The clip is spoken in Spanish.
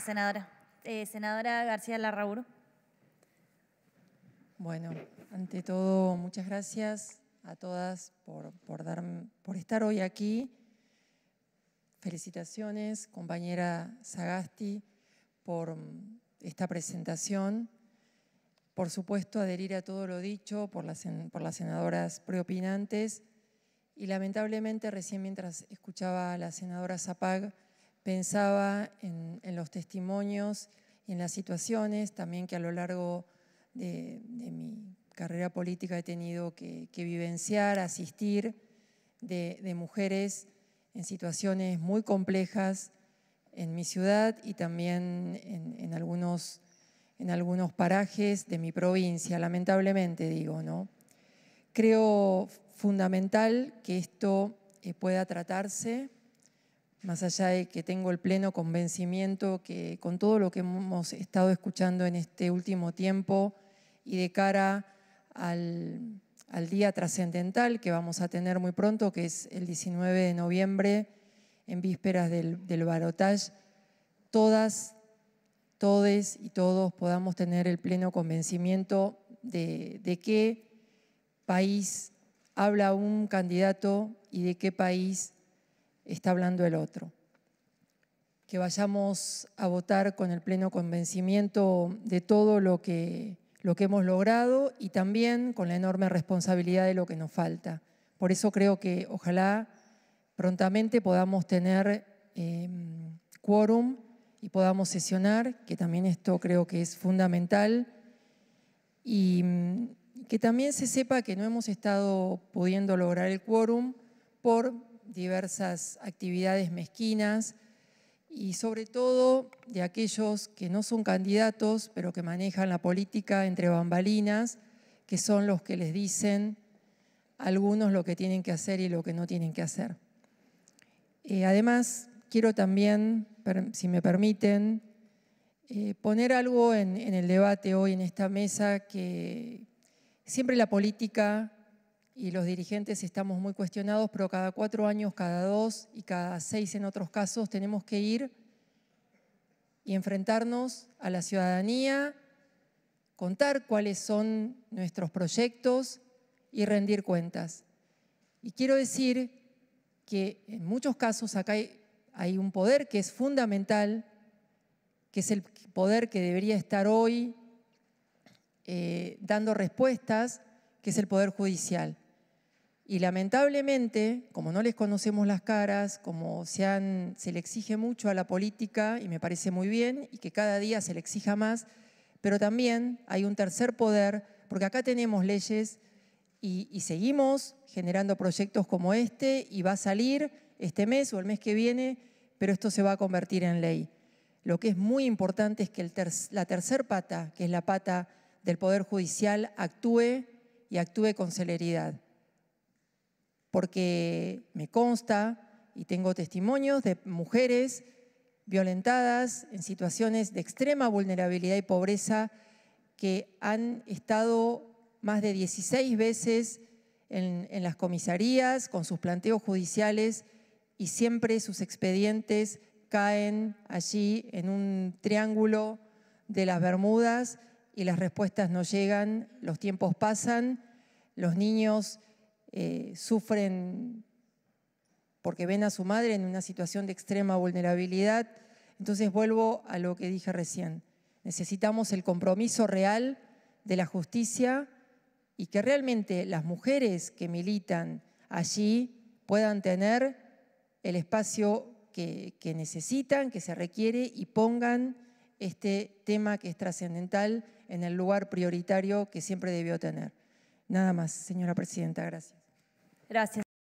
senadora. Eh, senadora García Larrauro. Bueno, ante todo, muchas gracias a todas por, por estar hoy aquí. Felicitaciones, compañera Sagasti, por esta presentación. Por supuesto, adherir a todo lo dicho por las, por las senadoras preopinantes. Y lamentablemente, recién mientras escuchaba a la senadora Zapag, pensaba en, los testimonios y en las situaciones también que a lo largo de, mi carrera política he tenido que, vivenciar, asistir de, mujeres en situaciones muy complejas en mi ciudad y también en, algunos, en algunos parajes de mi provincia, lamentablemente digo, ¿no? Creo fundamental que esto eh, pueda tratarse más allá de que tengo el pleno convencimiento que con todo lo que hemos estado escuchando en este último tiempo y de cara al, día trascendental que vamos a tener muy pronto, que es el 19 de noviembre, en vísperas del, del barotage, todas, todes y todos podamos tener el pleno convencimiento de, de qué país habla un candidato y de qué país está hablando el otro. Que vayamos a votar con el pleno convencimiento de todo lo que, lo que hemos logrado y también con la enorme responsabilidad de lo que nos falta. Por eso creo que ojalá prontamente podamos tener em, quórum y podamos sesionar, que también esto creo que es fundamental, y mm, que también se sepa que no hemos estado pudiendo lograr el quórum por diversas actividades mezquinas y sobre todo de aquellos que no son candidatos, pero que manejan la política entre bambalinas, que son los que les dicen algunos lo que tienen que hacer y lo que no tienen que hacer. Eh, además, quiero también, si me permiten, eh, poner algo en el debate hoy, en esta mesa, que siempre la política y los dirigentes estamos muy cuestionados, pero cada cuatro años, cada dos y cada seis en otros casos tenemos que ir y enfrentarnos a la ciudadanía, contar cuáles son nuestros proyectos y rendir cuentas. Y quiero decir que en muchos casos acá hay, un poder que es fundamental, que es el poder que debería estar hoy eh, dando respuestas, que es el Poder Judicial. Y lamentablemente, como no les conocemos las caras, como se, le exige mucho a la política, y me parece muy bien, y que cada día se le exija más, pero también hay un tercer poder, porque acá tenemos leyes y, seguimos generando proyectos como este y va a salir este mes o el mes que viene, pero esto se va a convertir en ley. Lo que es muy importante es que la tercer pata, que es la pata del Poder Judicial, actúe y actúe con celeridad porque me consta y tengo testimonios de mujeres violentadas en situaciones de extrema vulnerabilidad y pobreza que han estado más de 16 veces en, las comisarías con sus planteos judiciales y siempre sus expedientes caen allí en un triángulo de las Bermudas y las respuestas no llegan, los tiempos pasan, los niños eh, sufren porque ven a su madre en una situación de extrema vulnerabilidad. Entonces vuelvo a lo que dije recién. Necesitamos el compromiso real de la justicia y que realmente las mujeres que militan allí puedan tener el espacio que necesitan, que se requiere y pongan este tema que es trascendental en el lugar prioritario que siempre debió tener. Nada más, señora presidenta, gracias. Gracias.